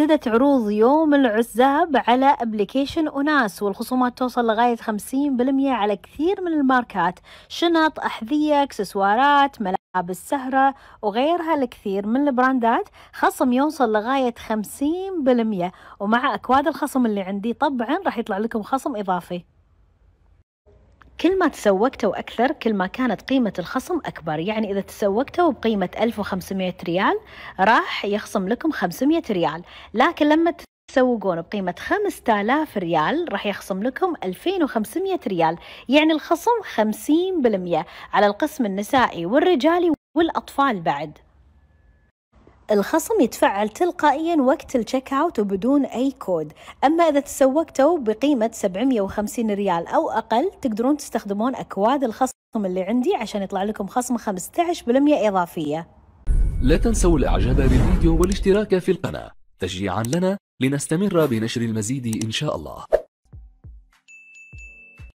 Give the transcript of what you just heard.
ابتدت عروض يوم العزاب على ابلكيشن أناس والخصومات توصل لغاية 50% على كثير من الماركات شنط أحذية اكسسوارات ملابس سهرة وغيرها الكثير من البراندات خصم يوصل لغاية 50% ومع أكواد الخصم اللي عندي طبعا راح يطلع لكم خصم إضافي كل ما تسوقتوا أكثر كل ما كانت قيمة الخصم أكبر يعني إذا تسوقتوا بقيمة 1500 ريال راح يخصم لكم 500 ريال لكن لما تسوقون بقيمة 5000 ريال راح يخصم لكم 2500 ريال يعني الخصم 50% على القسم النسائي والرجالي والأطفال بعد الخصم يتفعل تلقائيا وقت التشيك اوت وبدون اي كود اما اذا تسوقتوا بقيمه 750 ريال او اقل تقدرون تستخدمون اكواد الخصم اللي عندي عشان يطلع لكم خصم 15% اضافيه لا تنسوا الاعجاب بالفيديو والاشتراك في القناه تشجيعا لنا لنستمر بنشر المزيد ان شاء الله